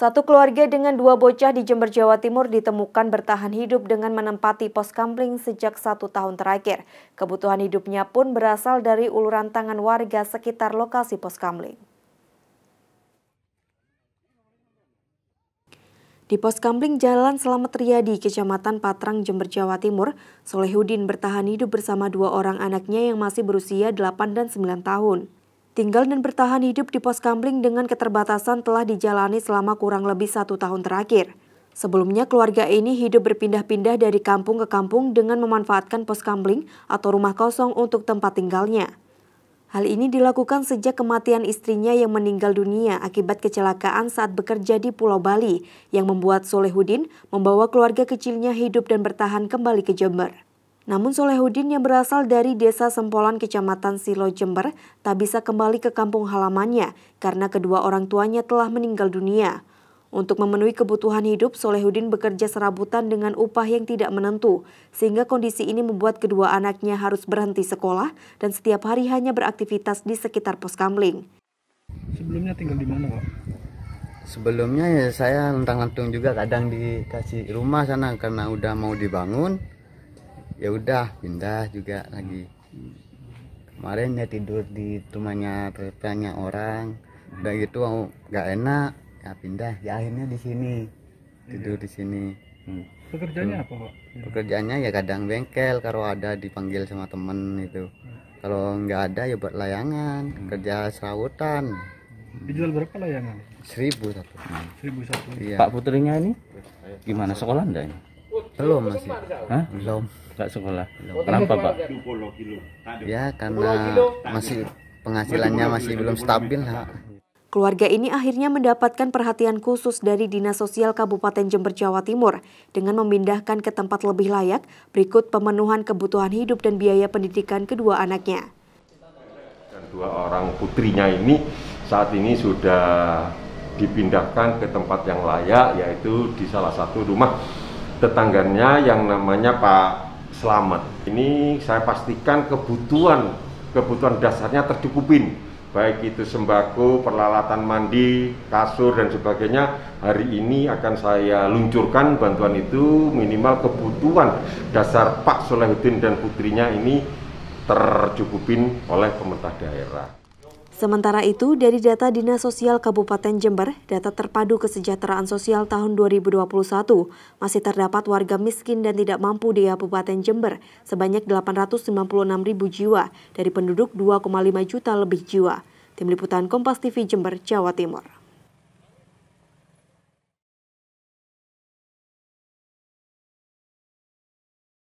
Satu keluarga dengan dua bocah di Jember, Jawa Timur ditemukan bertahan hidup dengan menempati pos kampling sejak satu tahun terakhir. Kebutuhan hidupnya pun berasal dari uluran tangan warga sekitar lokasi pos kampling. Di pos kampling Jalan Selamat Riyadi, Kecamatan Patrang, Jember, Jawa Timur, Solehudin bertahan hidup bersama dua orang anaknya yang masih berusia 8 dan 9 tahun. Tinggal dan bertahan hidup di pos kamling dengan keterbatasan telah dijalani selama kurang lebih satu tahun terakhir. Sebelumnya keluarga ini hidup berpindah-pindah dari kampung ke kampung dengan memanfaatkan pos kamling atau rumah kosong untuk tempat tinggalnya. Hal ini dilakukan sejak kematian istrinya yang meninggal dunia akibat kecelakaan saat bekerja di Pulau Bali yang membuat Solehudin membawa keluarga kecilnya hidup dan bertahan kembali ke Jember. Namun Solehudin yang berasal dari desa Sempolan kecamatan Silo Jember tak bisa kembali ke kampung halamannya karena kedua orang tuanya telah meninggal dunia. Untuk memenuhi kebutuhan hidup, Solehudin bekerja serabutan dengan upah yang tidak menentu, sehingga kondisi ini membuat kedua anaknya harus berhenti sekolah dan setiap hari hanya beraktivitas di sekitar pos kamling. Sebelumnya tinggal di mana, Pak? Sebelumnya ya saya lentang-lentung juga kadang dikasih rumah sana karena udah mau dibangun ya udah pindah juga lagi kemarin ya tidur di rumahnya tetangga orang udah gitu nggak enak ya pindah ya akhirnya di sini tidur di sini hmm. pekerjaannya apa pak pekerjaannya ya kadang bengkel kalau ada dipanggil sama temen itu kalau nggak ada ya buat layangan hmm. kerja serabutan dijual berapa layangan seribu satu seribu satu iya. pak putrinya ini gimana sekolah ndak ini belum masih. Hah? Belum. Enggak sekolah. Belum. Kenapa, Pak? Ya, karena masih penghasilannya masih belum stabil, lah. Keluarga ini akhirnya mendapatkan perhatian khusus dari Dinas Sosial Kabupaten Jember, Jawa Timur dengan memindahkan ke tempat lebih layak berikut pemenuhan kebutuhan hidup dan biaya pendidikan kedua anaknya. Dan dua orang putrinya ini saat ini sudah dipindahkan ke tempat yang layak yaitu di salah satu rumah tetangganya yang namanya Pak Selamat. Ini saya pastikan kebutuhan kebutuhan dasarnya tercukupin baik itu sembako, peralatan mandi, kasur dan sebagainya hari ini akan saya luncurkan bantuan itu minimal kebutuhan dasar Pak Solehuddin dan putrinya ini tercukupin oleh pemerintah daerah. Sementara itu, dari data Dinas Sosial Kabupaten Jember, data terpadu kesejahteraan sosial tahun 2021, masih terdapat warga miskin dan tidak mampu di Kabupaten Jember sebanyak 896 ribu jiwa dari penduduk 2,5 juta lebih jiwa. Tim Liputan Kompas TV Jember, Jawa Timur.